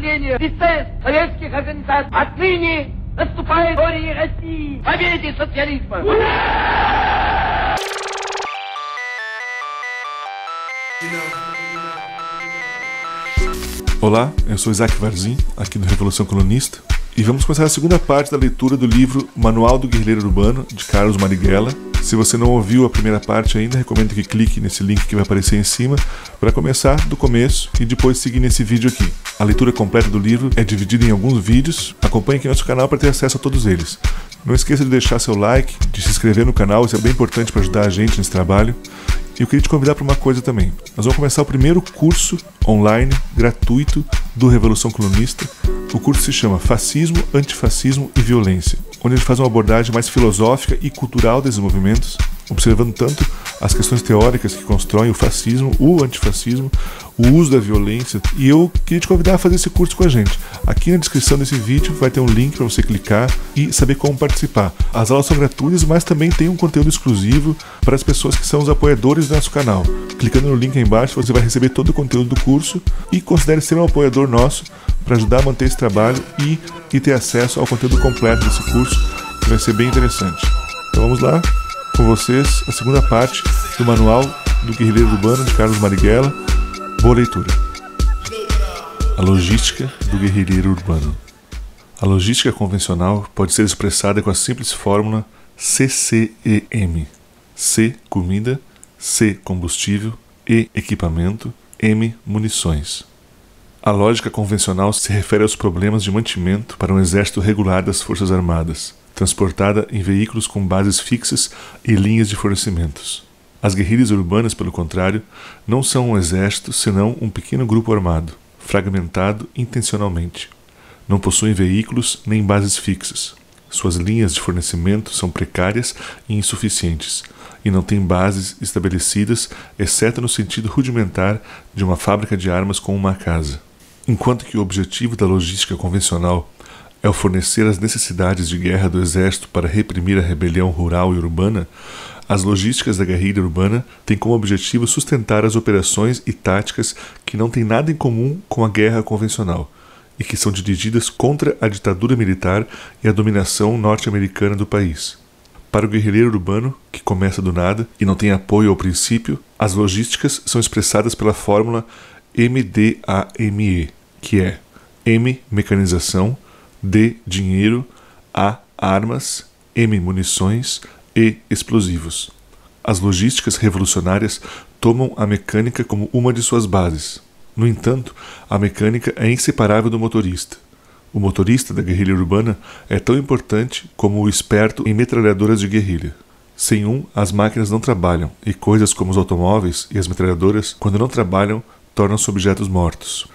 давление ИСС, советских организаций. Отныне наступает история России. Победе социализма! Ура! Olá, eu sou Isaac Varzim, aqui do Revolução Colunista. E vamos começar a segunda parte da leitura do livro Manual do Guerreiro Urbano, de Carlos Marighella. Se você não ouviu a primeira parte ainda, recomendo que clique nesse link que vai aparecer em cima para começar do começo e depois seguir nesse vídeo aqui. A leitura completa do livro é dividida em alguns vídeos. Acompanhe aqui nosso canal para ter acesso a todos eles. Não esqueça de deixar seu like, de se inscrever no canal, isso é bem importante para ajudar a gente nesse trabalho eu queria te convidar para uma coisa também. Nós vamos começar o primeiro curso online gratuito do Revolução Colunista. O curso se chama Fascismo, Antifascismo e Violência, onde a gente faz uma abordagem mais filosófica e cultural desses movimentos observando tanto as questões teóricas que constroem o fascismo, o antifascismo, o uso da violência. E eu queria te convidar a fazer esse curso com a gente. Aqui na descrição desse vídeo vai ter um link para você clicar e saber como participar. As aulas são gratuitas, mas também tem um conteúdo exclusivo para as pessoas que são os apoiadores do nosso canal. Clicando no link aí embaixo você vai receber todo o conteúdo do curso e considere ser um apoiador nosso para ajudar a manter esse trabalho e, e ter acesso ao conteúdo completo desse curso, que vai ser bem interessante. Então vamos lá, com vocês a segunda parte do Manual do Guerrilheiro Urbano de Carlos Marighella. Boa leitura. A logística do guerrilheiro urbano. A logística convencional pode ser expressada com a simples fórmula CCEM: C comida, C combustível, E equipamento, M munições. A lógica convencional se refere aos problemas de mantimento para um exército regular das Forças Armadas transportada em veículos com bases fixas e linhas de fornecimentos. As guerrilhas urbanas, pelo contrário, não são um exército, senão um pequeno grupo armado, fragmentado intencionalmente. Não possuem veículos nem bases fixas. Suas linhas de fornecimento são precárias e insuficientes, e não têm bases estabelecidas, exceto no sentido rudimentar de uma fábrica de armas com uma casa. Enquanto que o objetivo da logística convencional ao fornecer as necessidades de guerra do exército para reprimir a rebelião rural e urbana, as logísticas da guerrilha urbana têm como objetivo sustentar as operações e táticas que não têm nada em comum com a guerra convencional e que são dirigidas contra a ditadura militar e a dominação norte-americana do país. Para o guerrilheiro urbano, que começa do nada e não tem apoio ao princípio, as logísticas são expressadas pela fórmula MDAME, que é M mecanização, D. Dinheiro. A. Armas. M. Munições. E. Explosivos. As logísticas revolucionárias tomam a mecânica como uma de suas bases. No entanto, a mecânica é inseparável do motorista. O motorista da guerrilha urbana é tão importante como o esperto em metralhadoras de guerrilha. Sem um, as máquinas não trabalham, e coisas como os automóveis e as metralhadoras, quando não trabalham, tornam-se objetos mortos.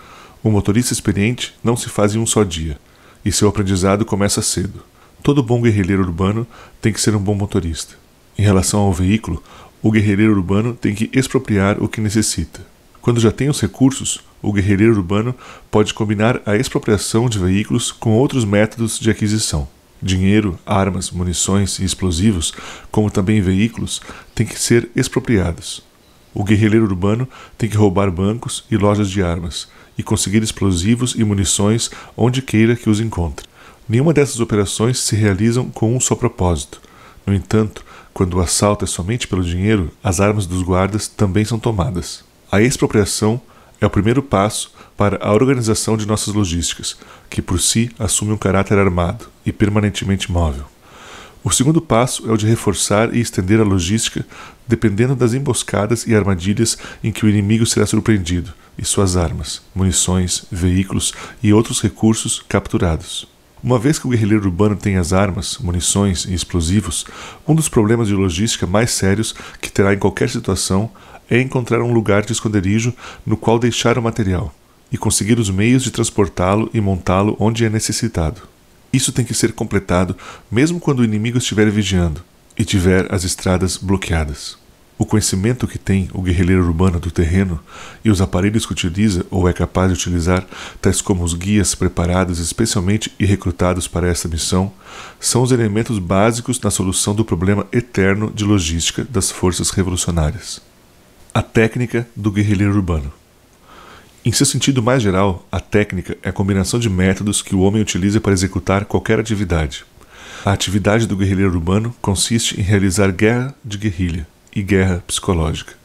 Um motorista experiente não se faz em um só dia e seu aprendizado começa cedo. Todo bom guerrilheiro urbano tem que ser um bom motorista. Em relação ao veículo, o guerrilheiro urbano tem que expropriar o que necessita. Quando já tem os recursos, o guerrilheiro urbano pode combinar a expropriação de veículos com outros métodos de aquisição. Dinheiro, armas, munições e explosivos, como também veículos, têm que ser expropriados o guerrilheiro urbano tem que roubar bancos e lojas de armas e conseguir explosivos e munições onde queira que os encontre. Nenhuma dessas operações se realizam com um só propósito. No entanto, quando o assalto é somente pelo dinheiro, as armas dos guardas também são tomadas. A expropriação é o primeiro passo para a organização de nossas logísticas, que por si assume um caráter armado e permanentemente móvel. O segundo passo é o de reforçar e estender a logística, dependendo das emboscadas e armadilhas em que o inimigo será surpreendido, e suas armas, munições, veículos e outros recursos capturados. Uma vez que o guerrilheiro urbano tem as armas, munições e explosivos, um dos problemas de logística mais sérios que terá em qualquer situação é encontrar um lugar de esconderijo no qual deixar o material e conseguir os meios de transportá-lo e montá-lo onde é necessitado. Isso tem que ser completado mesmo quando o inimigo estiver vigiando e tiver as estradas bloqueadas. O conhecimento que tem o guerrilheiro urbano do terreno e os aparelhos que utiliza ou é capaz de utilizar, tais como os guias preparados especialmente e recrutados para esta missão, são os elementos básicos na solução do problema eterno de logística das forças revolucionárias. A técnica do guerrilheiro urbano. Em seu sentido mais geral, a técnica é a combinação de métodos que o homem utiliza para executar qualquer atividade. A atividade do guerrilheiro urbano consiste em realizar guerra de guerrilha e guerra psicológica.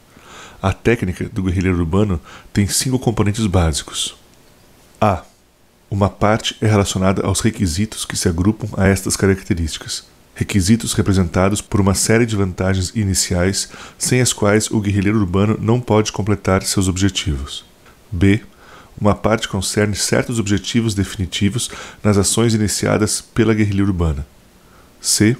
A técnica do guerrilheiro urbano tem cinco componentes básicos. A. Uma parte é relacionada aos requisitos que se agrupam a estas características, requisitos representados por uma série de vantagens iniciais sem as quais o guerrilheiro urbano não pode completar seus objetivos. B. Uma parte concerne certos objetivos definitivos nas ações iniciadas pela guerrilha urbana. C.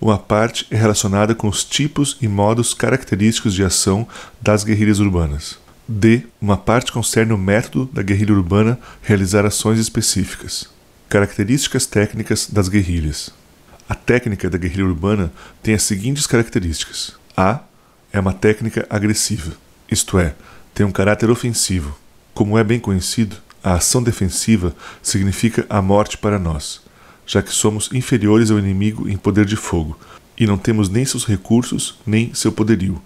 Uma parte é relacionada com os tipos e modos característicos de ação das guerrilhas urbanas. D. Uma parte concerne o método da guerrilha urbana realizar ações específicas. Características técnicas das guerrilhas. A técnica da guerrilha urbana tem as seguintes características: A. É uma técnica agressiva, isto é, tem um caráter ofensivo, como é bem conhecido, a ação defensiva significa a morte para nós, já que somos inferiores ao inimigo em poder de fogo e não temos nem seus recursos nem seu poderio.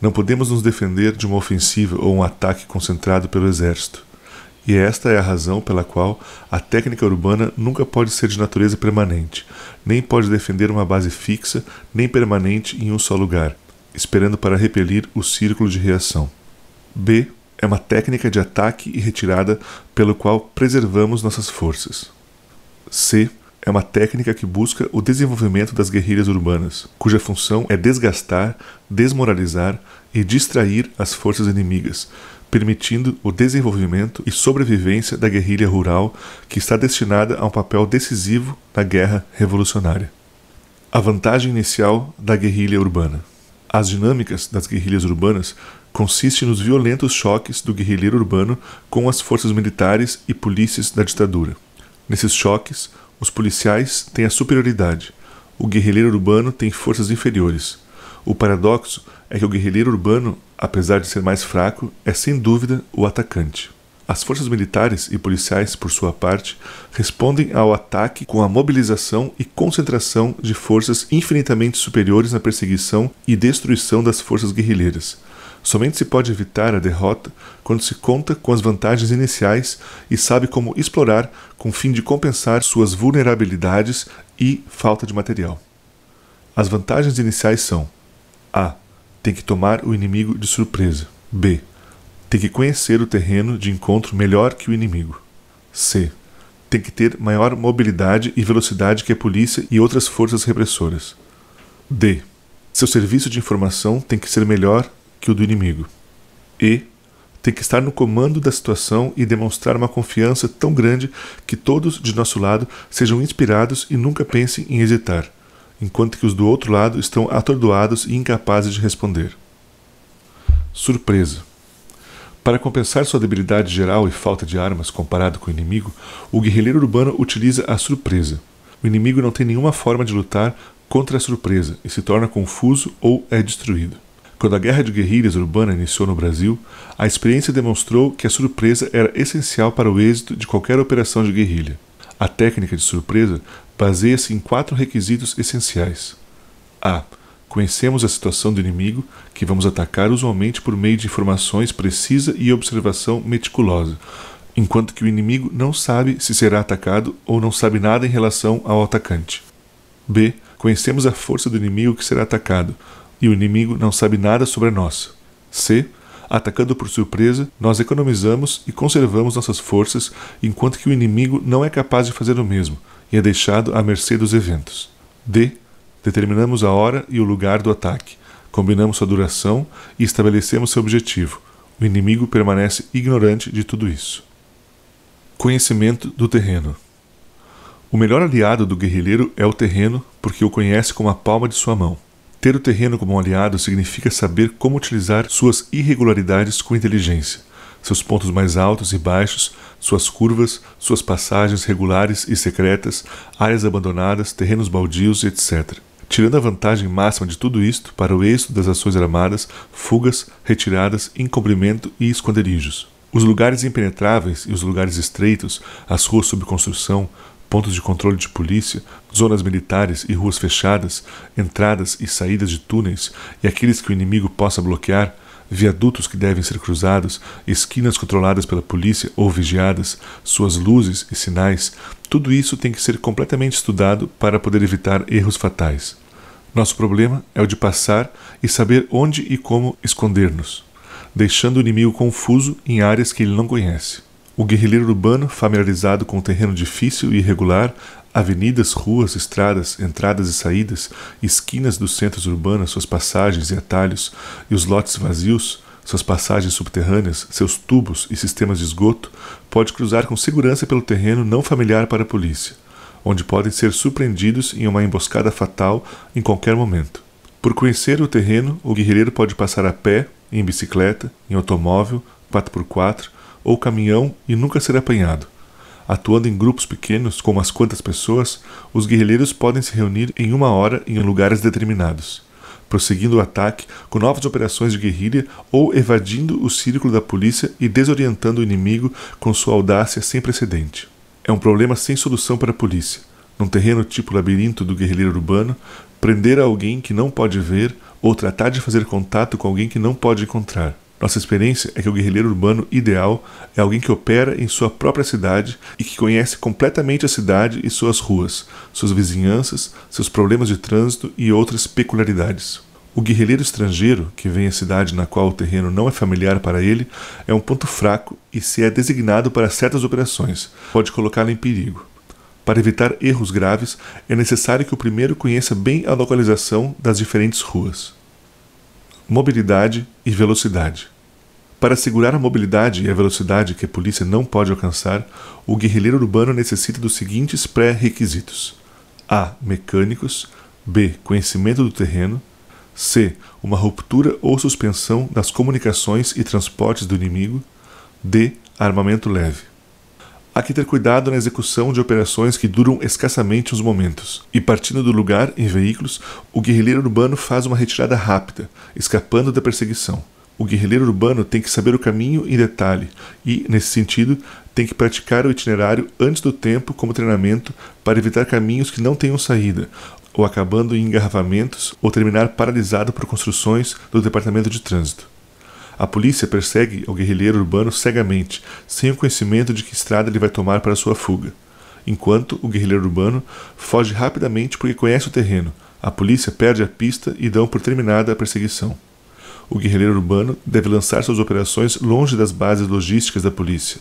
Não podemos nos defender de uma ofensiva ou um ataque concentrado pelo exército. E esta é a razão pela qual a técnica urbana nunca pode ser de natureza permanente, nem pode defender uma base fixa nem permanente em um só lugar, esperando para repelir o círculo de reação. B é uma técnica de ataque e retirada pelo qual preservamos nossas forças. C é uma técnica que busca o desenvolvimento das guerrilhas urbanas, cuja função é desgastar, desmoralizar e distrair as forças inimigas, permitindo o desenvolvimento e sobrevivência da guerrilha rural, que está destinada a um papel decisivo na guerra revolucionária. A vantagem inicial da guerrilha urbana. As dinâmicas das guerrilhas urbanas consiste nos violentos choques do guerrilheiro urbano com as forças militares e polícias da ditadura. Nesses choques, os policiais têm a superioridade, o guerrilheiro urbano tem forças inferiores. O paradoxo é que o guerrilheiro urbano, apesar de ser mais fraco, é sem dúvida o atacante. As forças militares e policiais, por sua parte, respondem ao ataque com a mobilização e concentração de forças infinitamente superiores na perseguição e destruição das forças guerrilheiras, Somente se pode evitar a derrota quando se conta com as vantagens iniciais e sabe como explorar com fim de compensar suas vulnerabilidades e falta de material. As vantagens iniciais são: A. Tem que tomar o inimigo de surpresa. B. Tem que conhecer o terreno de encontro melhor que o inimigo. C. Tem que ter maior mobilidade e velocidade que a polícia e outras forças repressoras. D. Seu serviço de informação tem que ser melhor que o do inimigo. E tem que estar no comando da situação e demonstrar uma confiança tão grande que todos de nosso lado sejam inspirados e nunca pensem em hesitar, enquanto que os do outro lado estão atordoados e incapazes de responder. Surpresa. Para compensar sua debilidade geral e falta de armas comparado com o inimigo, o guerrilheiro urbano utiliza a surpresa. O inimigo não tem nenhuma forma de lutar contra a surpresa e se torna confuso ou é destruído. Quando a guerra de guerrilhas urbana iniciou no Brasil, a experiência demonstrou que a surpresa era essencial para o êxito de qualquer operação de guerrilha. A técnica de surpresa baseia-se em quatro requisitos essenciais: a. Conhecemos a situação do inimigo, que vamos atacar usualmente por meio de informações precisa e observação meticulosa, enquanto que o inimigo não sabe se será atacado ou não sabe nada em relação ao atacante. B. Conhecemos a força do inimigo que será atacado, e o inimigo não sabe nada sobre nós. C. Atacando por surpresa, nós economizamos e conservamos nossas forças, enquanto que o inimigo não é capaz de fazer o mesmo e é deixado à mercê dos eventos. D. Determinamos a hora e o lugar do ataque, combinamos sua duração e estabelecemos seu objetivo. O inimigo permanece ignorante de tudo isso. Conhecimento do terreno. O melhor aliado do guerrilheiro é o terreno, porque o conhece como a palma de sua mão. Ter o terreno como um aliado significa saber como utilizar suas irregularidades com inteligência, seus pontos mais altos e baixos, suas curvas, suas passagens regulares e secretas, áreas abandonadas, terrenos baldios, etc. Tirando a vantagem máxima de tudo isto para o êxito das ações armadas, fugas, retiradas, encobrimento e esconderijos. Os lugares impenetráveis e os lugares estreitos, as ruas sob construção, pontos de controle de polícia, zonas militares e ruas fechadas, entradas e saídas de túneis e aqueles que o inimigo possa bloquear, viadutos que devem ser cruzados, esquinas controladas pela polícia ou vigiadas, suas luzes e sinais, tudo isso tem que ser completamente estudado para poder evitar erros fatais. Nosso problema é o de passar e saber onde e como esconder-nos, deixando o inimigo confuso em áreas que ele não conhece. O guerrilheiro urbano, familiarizado com o terreno difícil e irregular, avenidas, ruas, estradas, entradas e saídas, esquinas dos centros urbanos, suas passagens e atalhos, e os lotes vazios, suas passagens subterrâneas, seus tubos e sistemas de esgoto, pode cruzar com segurança pelo terreno não familiar para a polícia, onde podem ser surpreendidos em uma emboscada fatal em qualquer momento. Por conhecer o terreno, o guerrilheiro pode passar a pé, em bicicleta, em automóvel, 4x4, ou caminhão e nunca ser apanhado. Atuando em grupos pequenos, com umas quantas pessoas, os guerrilheiros podem se reunir em uma hora em lugares determinados, prosseguindo o ataque com novas operações de guerrilha ou evadindo o círculo da polícia e desorientando o inimigo com sua audácia sem precedente. É um problema sem solução para a polícia. Num terreno tipo labirinto do guerrilheiro urbano, prender alguém que não pode ver ou tratar de fazer contato com alguém que não pode encontrar. Nossa experiência é que o guerrilheiro urbano ideal é alguém que opera em sua própria cidade e que conhece completamente a cidade e suas ruas, suas vizinhanças, seus problemas de trânsito e outras peculiaridades. O guerrilheiro estrangeiro, que vem à cidade na qual o terreno não é familiar para ele, é um ponto fraco e, se é designado para certas operações, pode colocá-lo em perigo. Para evitar erros graves, é necessário que o primeiro conheça bem a localização das diferentes ruas mobilidade e velocidade. Para assegurar a mobilidade e a velocidade que a polícia não pode alcançar, o guerrilheiro urbano necessita dos seguintes pré-requisitos: a. mecânicos, b. conhecimento do terreno, c. uma ruptura ou suspensão das comunicações e transportes do inimigo, d. armamento leve. Há que ter cuidado na execução de operações que duram escassamente uns momentos. E partindo do lugar, em veículos, o guerrilheiro urbano faz uma retirada rápida, escapando da perseguição. O guerrilheiro urbano tem que saber o caminho em detalhe e, nesse sentido, tem que praticar o itinerário antes do tempo como treinamento para evitar caminhos que não tenham saída, ou acabando em engarrafamentos ou terminar paralisado por construções do Departamento de Trânsito. A polícia persegue o guerrilheiro urbano cegamente, sem o conhecimento de que estrada ele vai tomar para sua fuga. Enquanto o guerrilheiro urbano foge rapidamente porque conhece o terreno, a polícia perde a pista e dão por terminada a perseguição. O guerrilheiro urbano deve lançar suas operações longe das bases logísticas da polícia.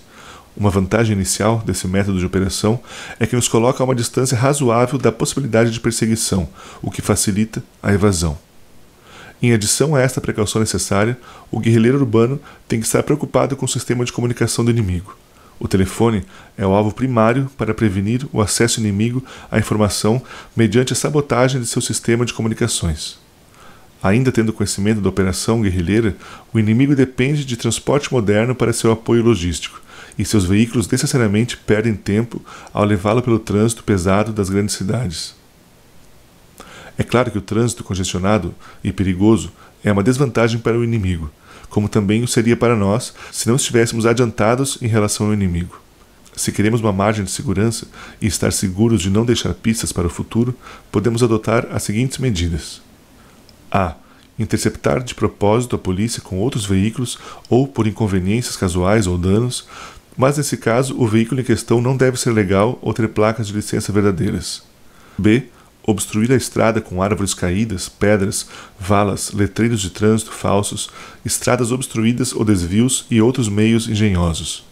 Uma vantagem inicial desse método de operação é que nos coloca a uma distância razoável da possibilidade de perseguição, o que facilita a evasão. Em adição a esta precaução necessária, o guerrilheiro urbano tem que estar preocupado com o sistema de comunicação do inimigo. O telefone é o alvo primário para prevenir o acesso inimigo à informação mediante a sabotagem de seu sistema de comunicações. Ainda tendo conhecimento da operação guerrilheira, o inimigo depende de transporte moderno para seu apoio logístico, e seus veículos necessariamente perdem tempo ao levá-lo pelo trânsito pesado das grandes cidades. É claro que o trânsito congestionado e perigoso é uma desvantagem para o inimigo, como também o seria para nós se não estivéssemos adiantados em relação ao inimigo. Se queremos uma margem de segurança e estar seguros de não deixar pistas para o futuro, podemos adotar as seguintes medidas: a. Interceptar de propósito a polícia com outros veículos ou por inconveniências casuais ou danos, mas nesse caso o veículo em questão não deve ser legal ou ter placas de licença verdadeiras. b obstruir a estrada com árvores caídas, pedras, valas, letreiros de trânsito falsos, estradas obstruídas ou desvios e outros meios engenhosos.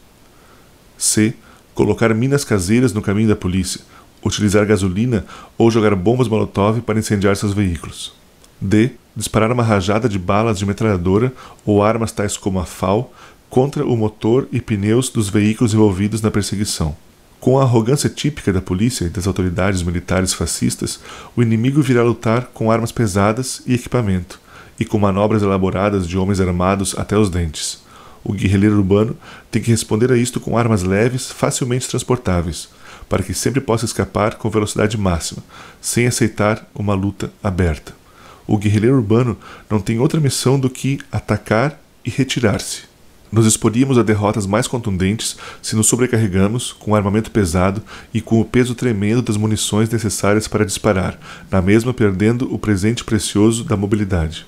C. Colocar minas caseiras no caminho da polícia, utilizar gasolina ou jogar bombas molotov para incendiar seus veículos. D. Disparar uma rajada de balas de metralhadora ou armas tais como a FAL contra o motor e pneus dos veículos envolvidos na perseguição. Com a arrogância típica da polícia e das autoridades militares fascistas, o inimigo virá lutar com armas pesadas e equipamento, e com manobras elaboradas de homens armados até os dentes. O guerrilheiro urbano tem que responder a isto com armas leves, facilmente transportáveis, para que sempre possa escapar com velocidade máxima, sem aceitar uma luta aberta. O guerrilheiro urbano não tem outra missão do que atacar e retirar-se. Nos exporíamos a derrotas mais contundentes se nos sobrecarregamos com armamento pesado e com o peso tremendo das munições necessárias para disparar, na mesma perdendo o presente precioso da mobilidade.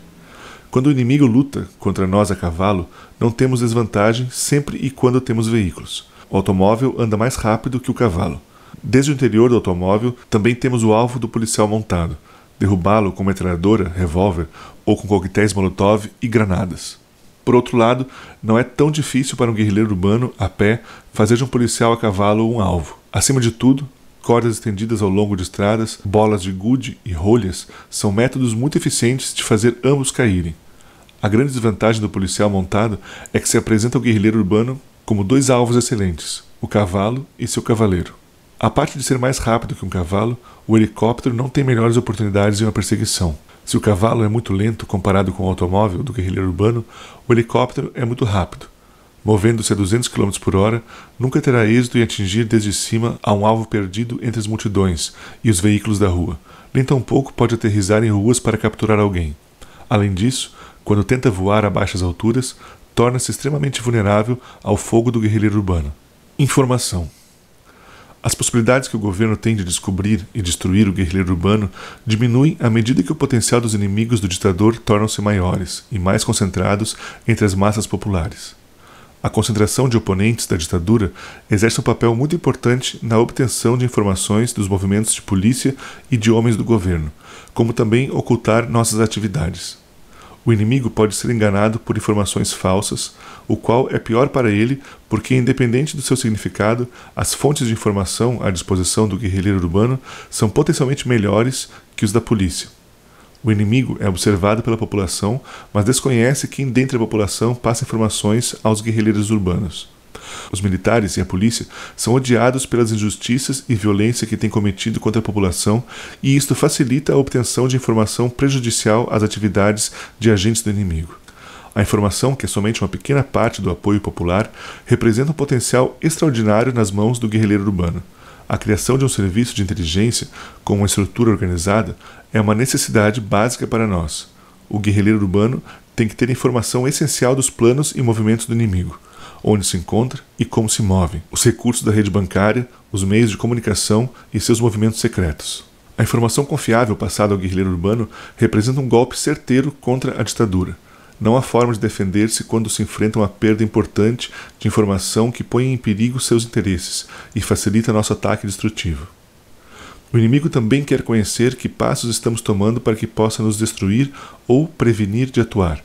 Quando o inimigo luta contra nós a cavalo, não temos desvantagem sempre e quando temos veículos. O automóvel anda mais rápido que o cavalo. Desde o interior do automóvel, também temos o alvo do policial montado. Derrubá-lo com metralhadora, revólver ou com coquetéis molotov e granadas. Por outro lado, não é tão difícil para um guerrilheiro urbano, a pé, fazer de um policial a cavalo um alvo. Acima de tudo, cordas estendidas ao longo de estradas, bolas de gude e rolhas são métodos muito eficientes de fazer ambos caírem. A grande desvantagem do policial montado é que se apresenta ao guerrilheiro urbano como dois alvos excelentes: o cavalo e seu cavaleiro. A parte de ser mais rápido que um cavalo, o helicóptero não tem melhores oportunidades em uma perseguição. Se o cavalo é muito lento comparado com o automóvel do guerrilheiro urbano, o helicóptero é muito rápido. Movendo-se a 200 km por hora, nunca terá êxito em atingir desde cima a um alvo perdido entre as multidões e os veículos da rua, nem tampouco pode aterrizar em ruas para capturar alguém. Além disso, quando tenta voar a baixas alturas, torna-se extremamente vulnerável ao fogo do guerrilheiro urbano. Informação as possibilidades que o governo tem de descobrir e destruir o guerrilheiro urbano diminuem à medida que o potencial dos inimigos do ditador tornam-se maiores e mais concentrados entre as massas populares. A concentração de oponentes da ditadura exerce um papel muito importante na obtenção de informações dos movimentos de polícia e de homens do governo, como também ocultar nossas atividades. O inimigo pode ser enganado por informações falsas, o qual é pior para ele porque, independente do seu significado, as fontes de informação à disposição do guerrilheiro urbano são potencialmente melhores que os da polícia. O inimigo é observado pela população, mas desconhece quem dentre a população passa informações aos guerrilheiros urbanos. Os militares e a polícia são odiados pelas injustiças e violência que têm cometido contra a população, e isto facilita a obtenção de informação prejudicial às atividades de agentes do inimigo. A informação, que é somente uma pequena parte do apoio popular, representa um potencial extraordinário nas mãos do guerrilheiro urbano. A criação de um serviço de inteligência com uma estrutura organizada é uma necessidade básica para nós. O guerrilheiro urbano tem que ter informação essencial dos planos e movimentos do inimigo onde se encontra e como se move, os recursos da rede bancária, os meios de comunicação e seus movimentos secretos. A informação confiável passada ao guerrilheiro urbano representa um golpe certeiro contra a ditadura. Não há forma de defender-se quando se enfrenta uma perda importante de informação que põe em perigo seus interesses e facilita nosso ataque destrutivo. O inimigo também quer conhecer que passos estamos tomando para que possa nos destruir ou prevenir de atuar.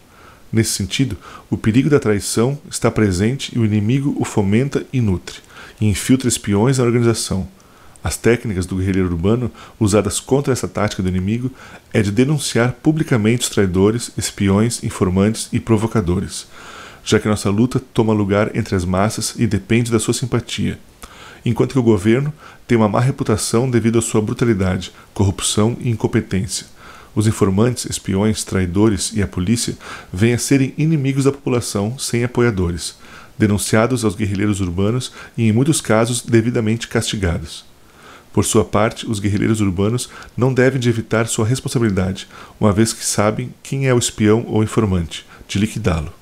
Nesse sentido, o perigo da traição está presente e o inimigo o fomenta e nutre, e infiltra espiões na organização. As técnicas do guerrilheiro urbano usadas contra essa tática do inimigo é de denunciar publicamente os traidores, espiões, informantes e provocadores, já que nossa luta toma lugar entre as massas e depende da sua simpatia, enquanto que o governo tem uma má reputação devido à sua brutalidade, corrupção e incompetência os informantes, espiões, traidores e a polícia vêm a serem inimigos da população sem apoiadores, denunciados aos guerrilheiros urbanos e, em muitos casos, devidamente castigados. Por sua parte, os guerrilheiros urbanos não devem de evitar sua responsabilidade, uma vez que sabem quem é o espião ou informante, de liquidá-lo.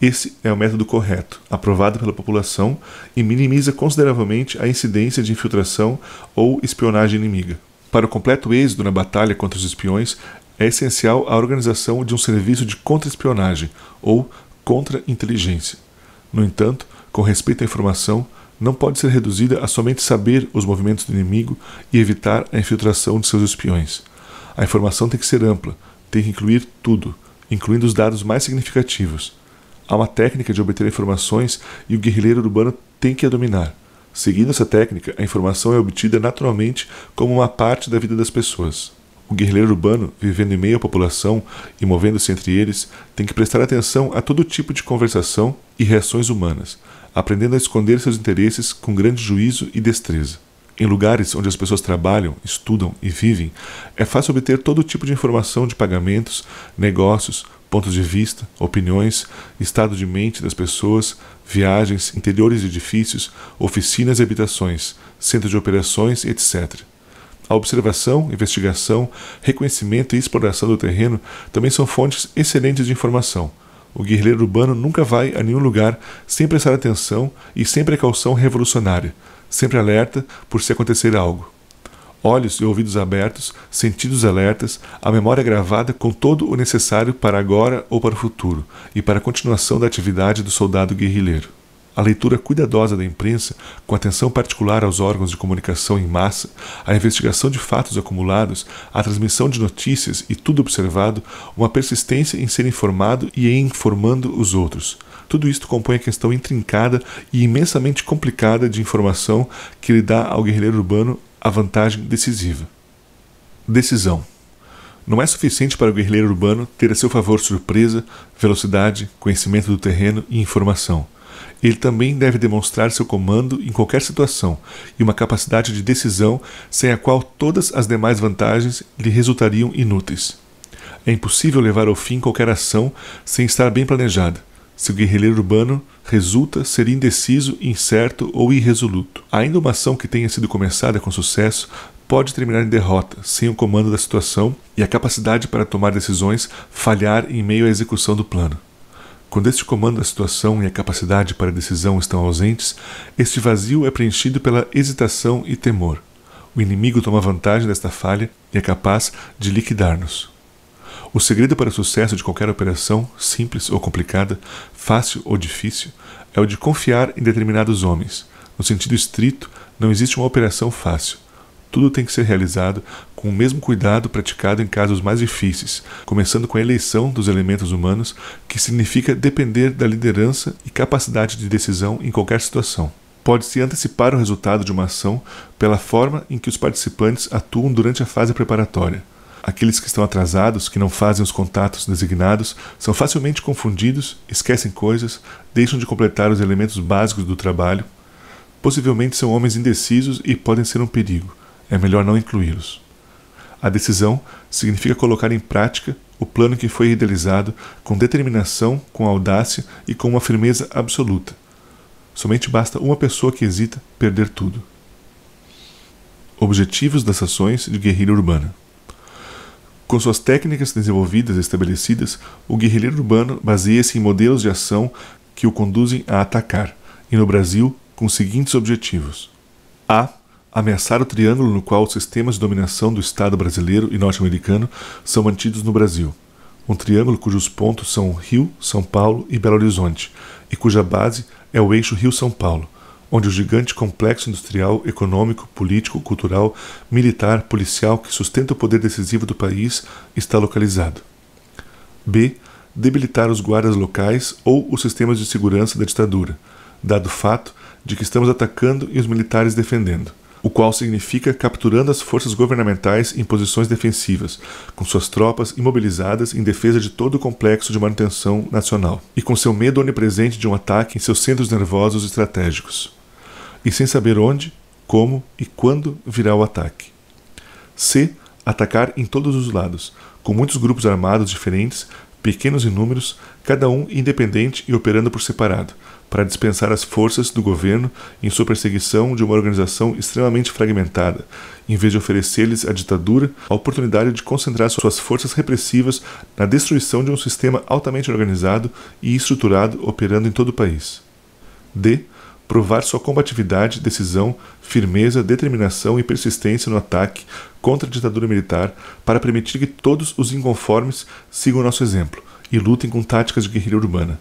Esse é o método correto, aprovado pela população e minimiza consideravelmente a incidência de infiltração ou espionagem inimiga. Para o completo êxito na batalha contra os espiões, é essencial a organização de um serviço de contra-espionagem ou contra-inteligência. No entanto, com respeito à informação, não pode ser reduzida a somente saber os movimentos do inimigo e evitar a infiltração de seus espiões. A informação tem que ser ampla, tem que incluir tudo, incluindo os dados mais significativos. Há uma técnica de obter informações e o guerrilheiro urbano tem que a dominar. Seguindo essa técnica, a informação é obtida naturalmente como uma parte da vida das pessoas. O guerrilheiro urbano, vivendo em meio à população e movendo-se entre eles, tem que prestar atenção a todo tipo de conversação e reações humanas, aprendendo a esconder seus interesses com grande juízo e destreza. Em lugares onde as pessoas trabalham, estudam e vivem, é fácil obter todo tipo de informação de pagamentos, negócios, pontos de vista, opiniões, estado de mente das pessoas, viagens, interiores de edifícios, oficinas e habitações, centro de operações, etc. A observação, investigação, reconhecimento e exploração do terreno também são fontes excelentes de informação. O guerrilheiro urbano nunca vai a nenhum lugar sem prestar atenção e sem precaução revolucionária, sempre alerta por se acontecer algo olhos e ouvidos abertos, sentidos alertas, a memória gravada com todo o necessário para agora ou para o futuro e para a continuação da atividade do soldado guerrilheiro. A leitura cuidadosa da imprensa, com atenção particular aos órgãos de comunicação em massa, a investigação de fatos acumulados, a transmissão de notícias e tudo observado, uma persistência em ser informado e em informando os outros. Tudo isto compõe a questão intrincada e imensamente complicada de informação que lhe dá ao guerrilheiro urbano a vantagem decisiva. Decisão. Não é suficiente para o guerrilheiro urbano ter a seu favor surpresa, velocidade, conhecimento do terreno e informação. Ele também deve demonstrar seu comando em qualquer situação e uma capacidade de decisão sem a qual todas as demais vantagens lhe resultariam inúteis. É impossível levar ao fim qualquer ação sem estar bem planejada se o guerrilheiro urbano resulta ser indeciso, incerto ou irresoluto. Ainda uma ação que tenha sido começada com sucesso pode terminar em derrota, sem o comando da situação e a capacidade para tomar decisões falhar em meio à execução do plano. Quando este comando da situação e a capacidade para a decisão estão ausentes, este vazio é preenchido pela hesitação e temor. O inimigo toma vantagem desta falha e é capaz de liquidar-nos. O segredo para o sucesso de qualquer operação, simples ou complicada, fácil ou difícil, é o de confiar em determinados homens. No sentido estrito, não existe uma operação fácil. Tudo tem que ser realizado com o mesmo cuidado praticado em casos mais difíceis, começando com a eleição dos elementos humanos, que significa depender da liderança e capacidade de decisão em qualquer situação pode-se antecipar o resultado de uma ação pela forma em que os participantes atuam durante a fase preparatória. Aqueles que estão atrasados, que não fazem os contatos designados, são facilmente confundidos, esquecem coisas, deixam de completar os elementos básicos do trabalho. Possivelmente são homens indecisos e podem ser um perigo. É melhor não incluí-los. A decisão significa colocar em prática o plano que foi idealizado com determinação, com audácia e com uma firmeza absoluta. Somente basta uma pessoa que hesita perder tudo. Objetivos das ações de guerrilha urbana. Com suas técnicas desenvolvidas e estabelecidas, o guerrilheiro urbano baseia-se em modelos de ação que o conduzem a atacar, e no Brasil, com os seguintes objetivos: a. Ameaçar o triângulo no qual os sistemas de dominação do Estado brasileiro e norte-americano são mantidos no Brasil. Um triângulo cujos pontos são Rio, São Paulo e Belo Horizonte, e cuja base é o eixo Rio-São Paulo onde o gigante complexo industrial, econômico, político, cultural, militar, policial que sustenta o poder decisivo do país está localizado. B. Debilitar os guardas locais ou os sistemas de segurança da ditadura, dado o fato de que estamos atacando e os militares defendendo o qual significa capturando as forças governamentais em posições defensivas, com suas tropas imobilizadas em defesa de todo o complexo de manutenção nacional, e com seu medo onipresente de um ataque em seus centros nervosos estratégicos e sem saber onde, como e quando virá o ataque. C. Atacar em todos os lados, com muitos grupos armados diferentes, pequenos em números, cada um independente e operando por separado, para dispensar as forças do governo em sua perseguição de uma organização extremamente fragmentada, em vez de oferecer-lhes à ditadura a oportunidade de concentrar suas forças repressivas na destruição de um sistema altamente organizado e estruturado operando em todo o país. D provar sua combatividade, decisão, firmeza, determinação e persistência no ataque contra a ditadura militar para permitir que todos os inconformes sigam nosso exemplo e lutem com táticas de guerrilha urbana.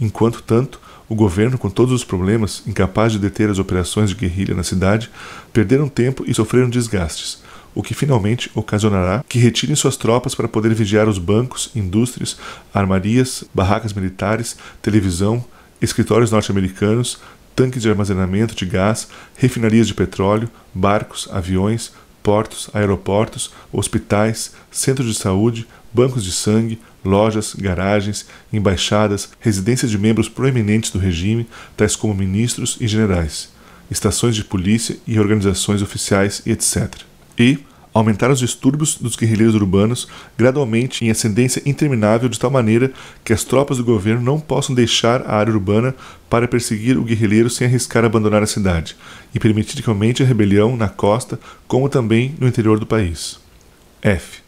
Enquanto tanto, o governo, com todos os problemas, incapaz de deter as operações de guerrilha na cidade, perderam tempo e sofreram desgastes, o que finalmente ocasionará que retirem suas tropas para poder vigiar os bancos, indústrias, armarias, barracas militares, televisão, escritórios norte-americanos, tanques de armazenamento de gás, refinarias de petróleo, barcos, aviões, portos, aeroportos, hospitais, centros de saúde, bancos de sangue, lojas, garagens, embaixadas, residências de membros proeminentes do regime, tais como ministros e generais, estações de polícia e organizações oficiais, etc. E, aumentaram os distúrbios dos guerrilheiros urbanos gradualmente em ascendência interminável de tal maneira que as tropas do governo não possam deixar a área urbana para perseguir o guerrilheiro sem arriscar abandonar a cidade e permitir que aumente a rebelião na costa como também no interior do país. F.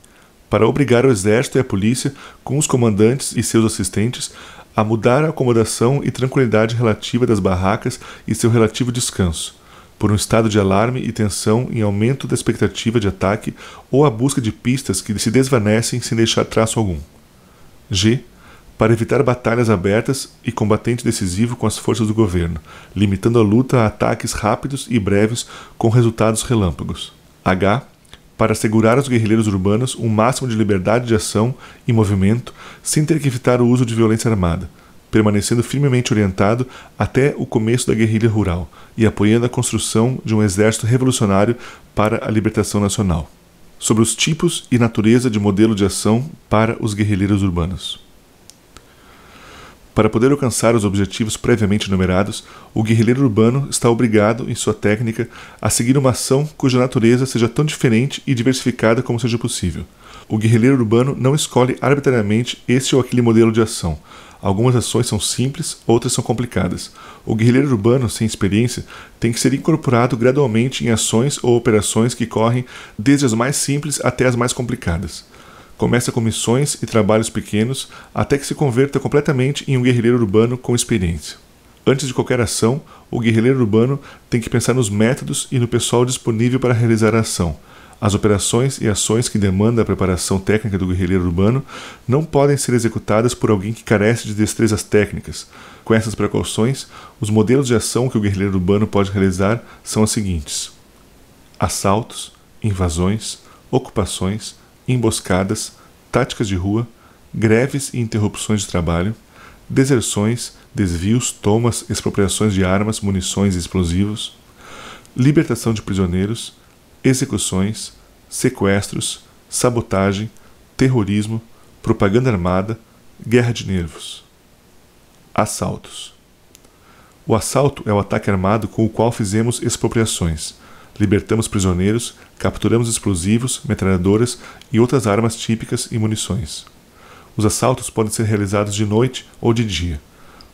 Para obrigar o exército e a polícia, com os comandantes e seus assistentes, a mudar a acomodação e tranquilidade relativa das barracas e seu relativo descanso por um estado de alarme e tensão em aumento da expectativa de ataque ou a busca de pistas que se desvanecem sem deixar traço algum. G. Para evitar batalhas abertas e combatente decisivo com as forças do governo, limitando a luta a ataques rápidos e breves com resultados relâmpagos. H para assegurar aos guerrilheiros urbanos um máximo de liberdade de ação e movimento sem ter que evitar o uso de violência armada, permanecendo firmemente orientado até o começo da guerrilha rural e apoiando a construção de um exército revolucionário para a libertação nacional. Sobre os tipos e natureza de modelo de ação para os guerrilheiros urbanos. Para poder alcançar os objetivos previamente enumerados, o guerrilheiro urbano está obrigado, em sua técnica, a seguir uma ação cuja natureza seja tão diferente e diversificada como seja possível, o guerrilheiro urbano não escolhe arbitrariamente este ou aquele modelo de ação. Algumas ações são simples, outras são complicadas. O guerrilheiro urbano, sem experiência, tem que ser incorporado gradualmente em ações ou operações que correm desde as mais simples até as mais complicadas. Começa com missões e trabalhos pequenos até que se converta completamente em um guerrilheiro urbano com experiência. Antes de qualquer ação, o guerrilheiro urbano tem que pensar nos métodos e no pessoal disponível para realizar a ação as operações e ações que demandam a preparação técnica do guerrilheiro urbano não podem ser executadas por alguém que carece de destrezas técnicas. Com essas precauções, os modelos de ação que o guerrilheiro urbano pode realizar são os seguintes: assaltos, invasões, ocupações, emboscadas, táticas de rua, greves e interrupções de trabalho, deserções, desvios, tomas, expropriações de armas, munições e explosivos, libertação de prisioneiros execuções, sequestros, sabotagem, terrorismo, propaganda armada, guerra de nervos. Assaltos. O assalto é o ataque armado com o qual fizemos expropriações, libertamos prisioneiros, capturamos explosivos, metralhadoras e outras armas típicas e munições. Os assaltos podem ser realizados de noite ou de dia.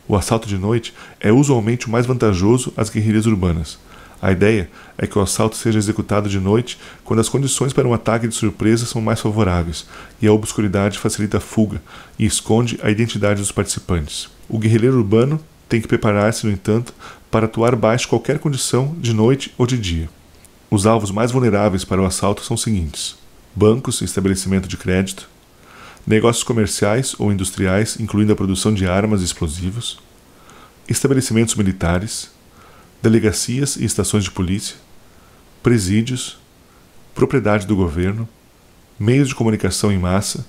O assalto de noite é usualmente o mais vantajoso às guerrilhas urbanas a ideia é que o assalto seja executado de noite, quando as condições para um ataque de surpresa são mais favoráveis, e a obscuridade facilita a fuga e esconde a identidade dos participantes. O guerrilheiro urbano tem que preparar-se, no entanto, para atuar baixo qualquer condição, de noite ou de dia. Os alvos mais vulneráveis para o assalto são os seguintes: bancos e estabelecimento de crédito, negócios comerciais ou industriais, incluindo a produção de armas e explosivos, estabelecimentos militares, delegacias e estações de polícia, presídios, propriedade do governo, meios de comunicação em massa,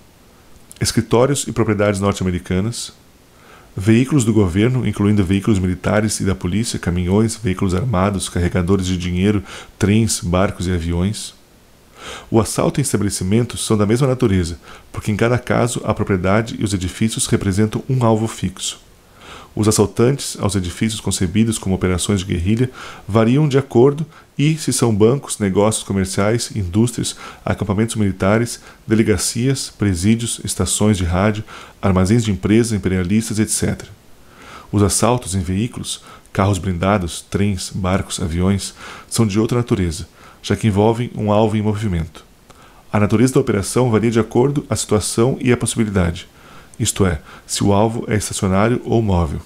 escritórios e propriedades norte-americanas, veículos do governo, incluindo veículos militares e da polícia, caminhões, veículos armados, carregadores de dinheiro, trens, barcos e aviões. O assalto em estabelecimentos são da mesma natureza, porque em cada caso a propriedade e os edifícios representam um alvo fixo. Os assaltantes aos edifícios concebidos como operações de guerrilha variam de acordo e se são bancos, negócios comerciais, indústrias, acampamentos militares, delegacias, presídios, estações de rádio, armazéns de empresas imperialistas, etc. Os assaltos em veículos, carros blindados, trens, barcos, aviões, são de outra natureza, já que envolvem um alvo em movimento. A natureza da operação varia de acordo à situação e à possibilidade isto é, se o alvo é estacionário ou móvel.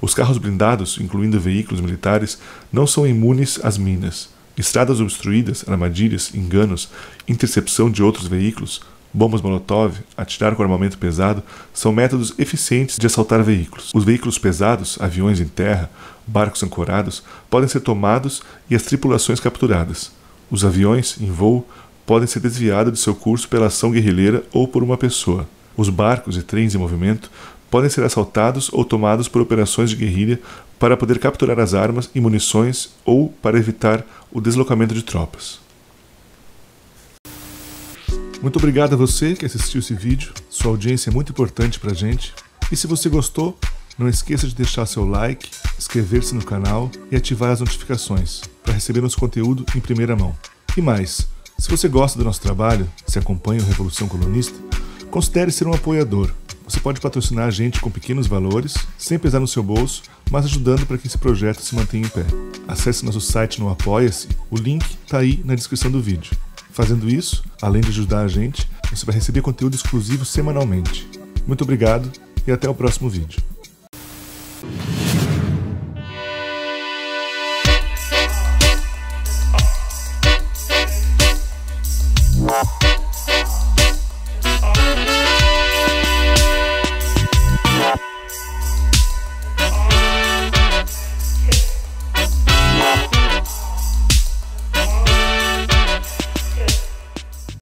Os carros blindados, incluindo veículos militares, não são imunes às minas. Estradas obstruídas, armadilhas, enganos, intercepção de outros veículos, bombas molotov, atirar com armamento pesado, são métodos eficientes de assaltar veículos. Os veículos pesados, aviões em terra, barcos ancorados, podem ser tomados e as tripulações capturadas. Os aviões, em voo, podem ser desviados de seu curso pela ação guerrilheira ou por uma pessoa os barcos e trens em movimento podem ser assaltados ou tomados por operações de guerrilha para poder capturar as armas e munições ou para evitar o deslocamento de tropas. Muito obrigado a você que assistiu esse vídeo, sua audiência é muito importante para a gente. E se você gostou, não esqueça de deixar seu like, inscrever-se no canal e ativar as notificações para receber nosso conteúdo em primeira mão. E mais, se você gosta do nosso trabalho, se acompanha o Revolução Colonista. Considere ser um apoiador. Você pode patrocinar a gente com pequenos valores, sem pesar no seu bolso, mas ajudando para que esse projeto se mantenha em pé. Acesse nosso site no Apoia-se, o link está aí na descrição do vídeo. Fazendo isso, além de ajudar a gente, você vai receber conteúdo exclusivo semanalmente. Muito obrigado e até o próximo vídeo.